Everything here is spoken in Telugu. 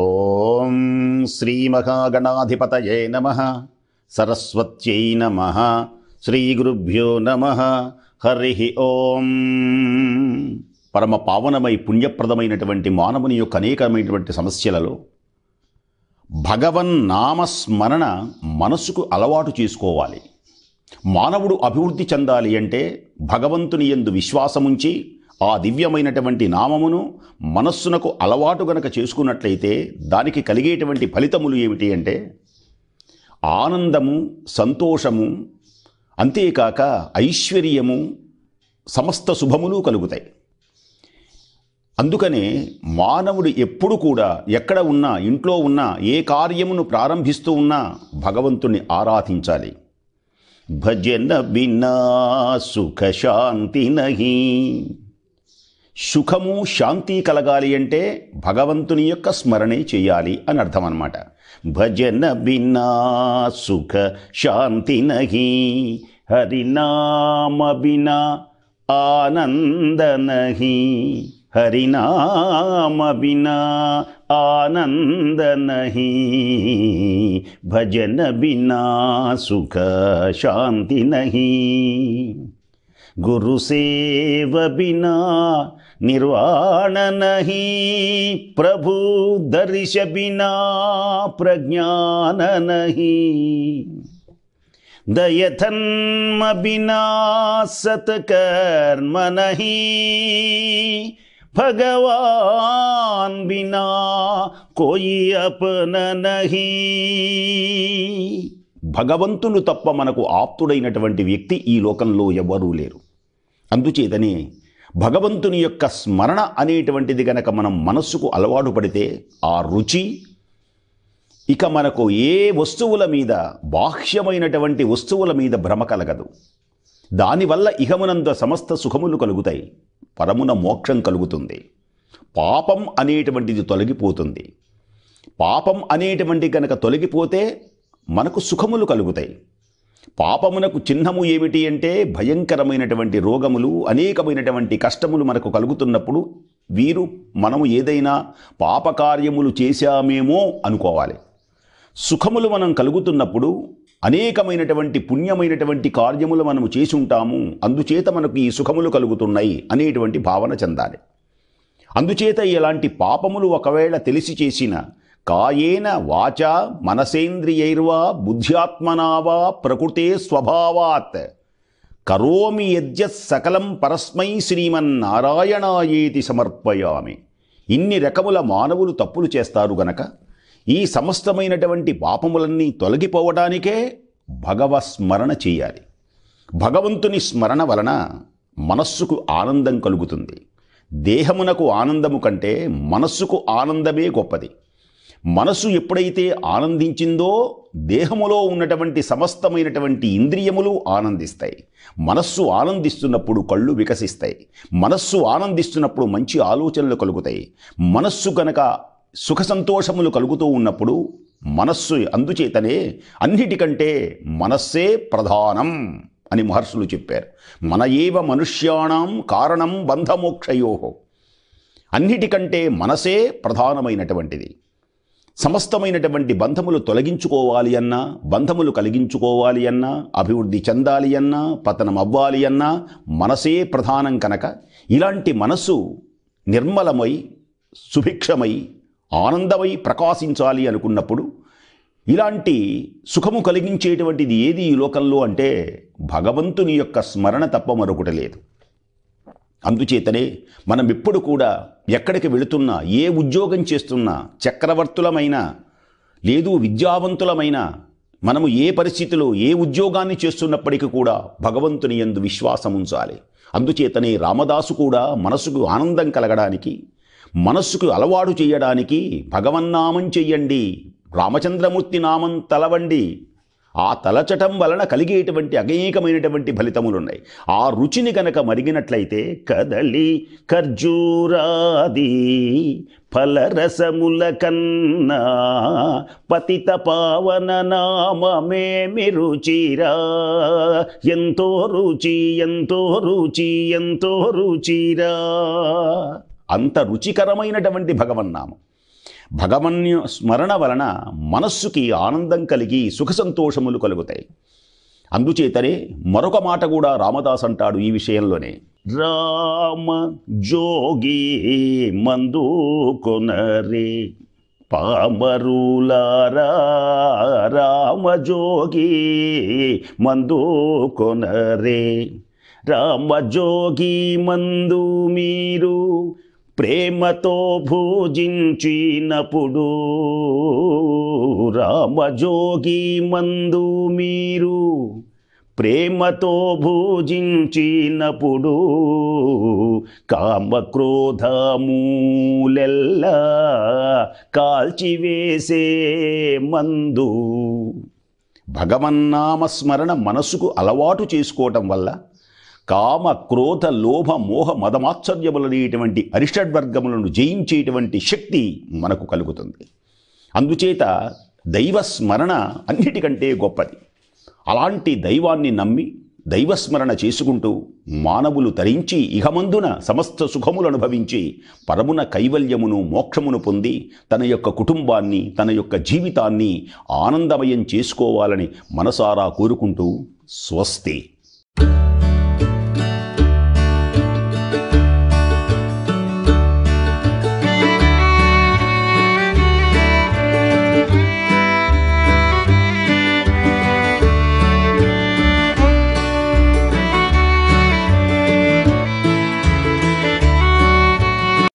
ఓం శ్రీ మహాగణాధిపతయే నమ సరస్వత్యై నమ శ్రీ గురుభ్యో నమ హరి ఓం పరమ పావనమై పుణ్యప్రదమైనటువంటి మానవుని యొక్క అనేకమైనటువంటి సమస్యలలో భగవన్ నామస్మరణ మనసుకు అలవాటు చేసుకోవాలి మానవుడు అభివృద్ధి చెందాలి అంటే భగవంతుని ఎందు విశ్వాసముంచి ఆ దివ్యమైనటువంటి నామమును మనస్సునకు అలవాటు గనక చేసుకున్నట్లయితే దానికి కలిగేటువంటి ఫలితములు ఏమిటి అంటే ఆనందము సంతోషము అంతేకాక ఐశ్వర్యము సమస్త శుభములు కలుగుతాయి అందుకనే మానవుడు ఎప్పుడు కూడా ఎక్కడ ఉన్నా ఇంట్లో ఉన్నా ఏ కార్యమును ప్రారంభిస్తూ ఉన్నా భగవంతుణ్ణి ఆరాధించాలి భజన భిన్నా సుఖశాంతి నహీ సుఖము శాంతి కలగాలి అంటే భగవంతుని యొక్క స్మరణే చేయాలి అని అర్థం అనమాట భజన బినా సుఖ శాంతి నహి హరినామ బినా ఆనంద నహి హరినామ బినా ఆనంద నహి భజన బినా సుఖ శాంతి నహి గురు సేవ బినా నిర్వాణ నహి ప్రభు దర్శ బినా ప్రజ్ఞాన నహి దయతన్మ బినా నహి భగవాన్ బినా కోయి అపన నహి భగవంతులు తప్ప మనకు ఆప్తుడైనటువంటి వ్యక్తి ఈ లోకంలో ఎవరూ లేరు అందుచేతనే భగవంతుని యొక్క స్మరణ అనేటువంటిది గనక మనం మనస్సుకు అలవాటు పడితే ఆ రుచి ఇక మనకు ఏ వస్తువుల మీద బాహ్యమైనటువంటి వస్తువుల మీద భ్రమ కలగదు దానివల్ల ఇహమునంత సమస్త సుఖములు కలుగుతాయి పరమున మోక్షం కలుగుతుంది పాపం అనేటువంటిది తొలగిపోతుంది పాపం అనేటువంటి కనుక తొలగిపోతే మనకు సుఖములు కలుగుతాయి పాపమునకు చిహ్నము ఏమిటి అంటే భయంకరమైనటువంటి రోగములు అనేకమైనటువంటి కష్టములు మనకు కలుగుతున్నప్పుడు వీరు మనము ఏదైనా పాపకార్యములు చేశామేమో అనుకోవాలి సుఖములు మనం కలుగుతున్నప్పుడు అనేకమైనటువంటి పుణ్యమైనటువంటి కార్యములు మనము చేసి ఉంటాము అందుచేత మనకు ఈ సుఖములు కలుగుతున్నాయి అనేటువంటి భావన చెందాలి అందుచేత ఇలాంటి పాపములు ఒకవేళ తెలిసి చేసిన కాయేన వాచ మనసేంద్రియైర్వా బుద్ధ్యాత్మనావా ప్రకృతే స్వభావాత్ కరోమి యజ్జ సకలం పరస్మై శ్రీమన్నారాయణాయేతి సమర్పయామి ఇన్ని రకముల మానవులు తప్పులు చేస్తారు గనక ఈ సమస్తమైనటువంటి పాపములన్నీ తొలగిపోవడానికే భగవస్మరణ చేయాలి భగవంతుని స్మరణ వలన మనస్సుకు ఆనందం కలుగుతుంది దేహమునకు ఆనందము కంటే మనస్సుకు ఆనందమే గొప్పది మనసు ఎప్పుడైతే ఆనందించిందో దేహములో ఉన్నటువంటి సమస్తమైనటువంటి ఇంద్రియములు ఆనందిస్తాయి మనస్సు ఆనందిస్తున్నప్పుడు కళ్ళు వికసిస్తాయి మనస్సు ఆనందిస్తున్నప్పుడు మంచి ఆలోచనలు కలుగుతాయి మనస్సు కనుక సుఖ సంతోషములు కలుగుతూ ఉన్నప్పుడు మనస్సు అందుచేతనే అన్నిటికంటే మనస్సే ప్రధానం అని మహర్షులు చెప్పారు మన ఏవ మనుష్యాణం కారణం బంధమోక్షయోహో అన్నిటికంటే మనసే ప్రధానమైనటువంటిది సమస్తమైనటువంటి బంధములు తొలగించుకోవాలి అన్నా బంధములు కలిగించుకోవాలి అన్నా అభివృద్ధి చెందాలి అన్నా పతనం అవ్వాలి అన్నా మనసే ప్రధానం కనుక ఇలాంటి మనస్సు నిర్మలమై సుభిక్షమై ఆనందమై ప్రకాశించాలి అనుకున్నప్పుడు ఇలాంటి సుఖము కలిగించేటువంటిది ఏది ఈ లోకంలో అంటే భగవంతుని యొక్క స్మరణ తప్ప మరొకటి లేదు అందుచేతనే మనం ఎప్పుడు కూడా ఎక్కడికి వెళుతున్నా ఏ ఉద్యోగం చేస్తున్నా చక్రవర్తులమైన లేదు విద్యావంతులమైన మనము ఏ పరిస్థితిలో ఏ ఉద్యోగాన్ని చేస్తున్నప్పటికీ కూడా భగవంతుని ఎందు విశ్వాసం ఉంచాలి అందుచేతనే రామదాసు కూడా మనసుకు ఆనందం కలగడానికి మనస్సుకు అలవాటు చేయడానికి భగవన్నామం చెయ్యండి రామచంద్రమూర్తి నామం తలవండి ఆ తలచటం వలన కలిగేటువంటి అనేకమైనటువంటి ఫలితములున్నాయి ఆ రుచిని గనక మరిగినట్లయితే కదలి ఖర్జూరాది ఫలరసముల కన్నా పతిత పావన నామమేమి రుచిరా ఎంతో రుచి ఎంతో రుచి ఎంతో రుచిరా అంత రుచికరమైనటువంటి భగవన్నామం భగవన్యు స్మరణ వలన మనస్సుకి ఆనందం కలిగి సుఖ సంతోషములు కలుగుతాయి అందుచేతనే మరొక మాట కూడా రామదాస్ అంటాడు ఈ విషయంలోనే రామ జోగి మందు కొనరే పామరులారా జోగి మందు కొనరే రామ జోగి మందు మీరు ప్రేమతో భూజించినప్పుడు రామజోగి మందు మీరు ప్రేమతో భూజించినప్పుడు కామక్రోధమూలెల్లా కాల్చివేసే మందు భగవన్నామస్మరణ మనసుకు అలవాటు చేసుకోవటం వల్ల కామ క్రోధ లోభ మోహ మదమాశ్చర్యములనేటువంటి అరిషడ్వర్గములను జయించేటువంటి శక్తి మనకు కలుగుతుంది అందుచేత దైవ స్మరణ అన్నిటికంటే గొప్పది అలాంటి దైవాన్ని నమ్మి దైవస్మరణ చేసుకుంటూ మానవులు తరించి ఇహమందున సమస్త సుఖములు అనుభవించి పరమున కైవల్యమును మోక్షమును పొంది తన యొక్క కుటుంబాన్ని తన యొక్క జీవితాన్ని ఆనందమయం చేసుకోవాలని మనసారా కోరుకుంటూ స్వస్తి